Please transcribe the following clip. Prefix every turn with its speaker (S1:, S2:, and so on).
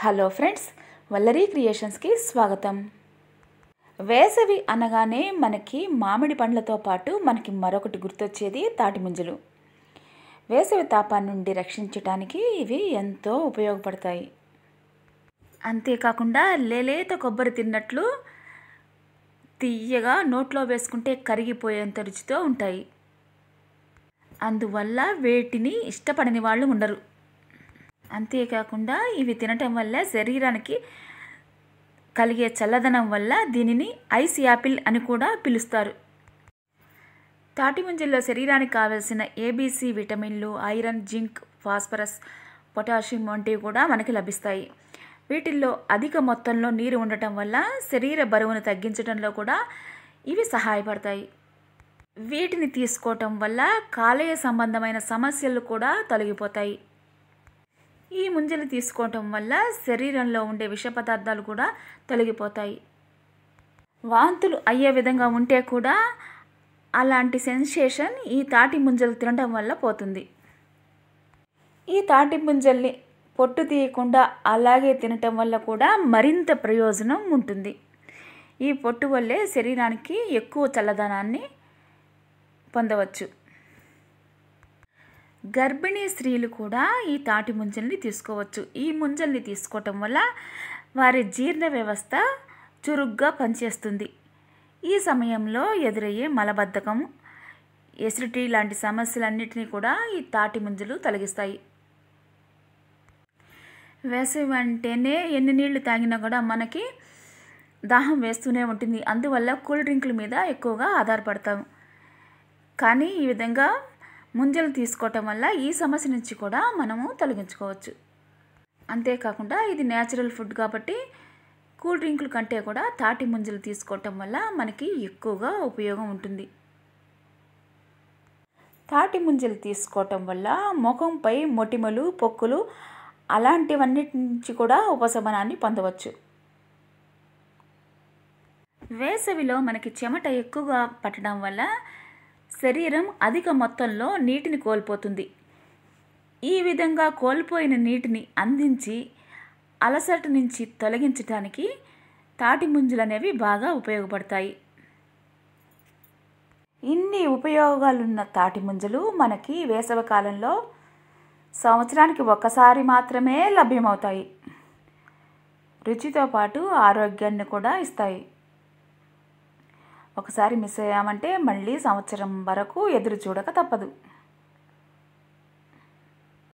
S1: hello friends Vallari క్రియేషన్స్కి స్వాగతం వేసవి అనగానే మనకి మామిడి పండ్లతో పాటు మనకి మరొకటి గుర్తొచ్చేది తాటిమింజలు వేసవి తాపాన్ని నుండి రక్షించడానికి ఇవి ఎంతో ఉపయోగపడతాయి అంతేకాకుండా లేలేత కొబ్బరి తిన్నట్లు తీయగా నోట్లో వేసుకుంటే కరిగిపోయేంత రుచితో ఉంటాయి అందువల్ల వేటిని ఇష్టపడని వాళ్ళు ఉండరు అంతేకాకుండా ఇవి తినటం వల్ల శరీరానికి కలిగే చల్లదనం వల్ల దీనిని ఐస్ యాపిల్ అని కూడా పిలుస్తారు తాటిముంజల్లో శరీరానికి కావలసిన ఏబీసీ విటమిన్లు ఐరన్ జింక్ ఫాస్ఫరస్ పొటాషియం వంటివి కూడా మనకి లభిస్తాయి వీటిల్లో అధిక మొత్తంలో నీరు ఉండటం వల్ల శరీర బరువును తగ్గించడంలో కూడా ఇవి సహాయపడతాయి వీటిని తీసుకోవటం వల్ల కాలేయ సంబంధమైన సమస్యలు కూడా తొలగిపోతాయి ఈ ముంజలు తీసుకోవటం వల్ల శరీరంలో ఉండే విష పదార్థాలు కూడా తొలగిపోతాయి వాంతులు అయ్యే విధంగా ఉంటే కూడా అలాంటి సెన్సేషన్ ఈ తాటి ముంజలు తినడం వల్ల పోతుంది ఈ తాటి ముంజల్ని పొట్టు తీయకుండా అలాగే తినటం వల్ల కూడా మరింత ప్రయోజనం ఉంటుంది ఈ పొట్టు వల్లే శరీరానికి ఎక్కువ చల్లదనాన్ని పొందవచ్చు గర్భిణీ స్త్రీలు కూడా ఈ తాటి ముంజల్ని తీసుకోవచ్చు ఈ ముంజల్ని తీసుకోవటం వల్ల వారి జీర్ణ వ్యవస్థ చురుగ్గా పనిచేస్తుంది ఈ సమయంలో ఎదురయ్యే మలబద్ధకం ఎసిడిటీ లాంటి సమస్యలన్నింటినీ కూడా ఈ తాటి ముంజలు తొలగిస్తాయి వేసవి అంటేనే ఎన్ని నీళ్లు తాగినా కూడా మనకి దాహం వేస్తూనే ఉంటుంది అందువల్ల కూల్ డ్రింకుల మీద ఎక్కువగా ఆధారపడతాము కానీ ఈ విధంగా ముంజలు తీసుకోవటం వల్ల ఈ సమస్య నుంచి కూడా మనము తొలగించుకోవచ్చు అంతేకాకుండా ఇది న్యాచురల్ ఫుడ్ కాబట్టి కూల్ డ్రింకుల కంటే కూడా తాటి ముంజలు తీసుకోవటం వల్ల మనకి ఎక్కువగా ఉపయోగం ఉంటుంది తాటి ముంజలు తీసుకోవటం వల్ల ముఖంపై మొటిమలు పొక్కులు అలాంటివన్నిటి నుంచి కూడా ఉపశమనాన్ని పొందవచ్చు వేసవిలో మనకి చెమట ఎక్కువగా పట్టడం వల్ల శరీరం అధిక మొత్తంలో నీటిని కోల్పోతుంది ఈ విధంగా కోల్పోయిన నీటిని అందించి అలసట నుంచి తొలగించడానికి తాటి ముంజులు అనేవి బాగా ఉపయోగపడతాయి ఇన్ని ఉపయోగాలున్న తాటి ముంజలు మనకి వేసవకాలంలో సంవత్సరానికి ఒక్కసారి మాత్రమే లభ్యమవుతాయి రుచితో పాటు ఆరోగ్యాన్ని కూడా ఇస్తాయి ఒకసారి మిస్ అయ్యామంటే మళ్ళీ సంవత్సరం వరకు ఎదురు చూడక తప్పదు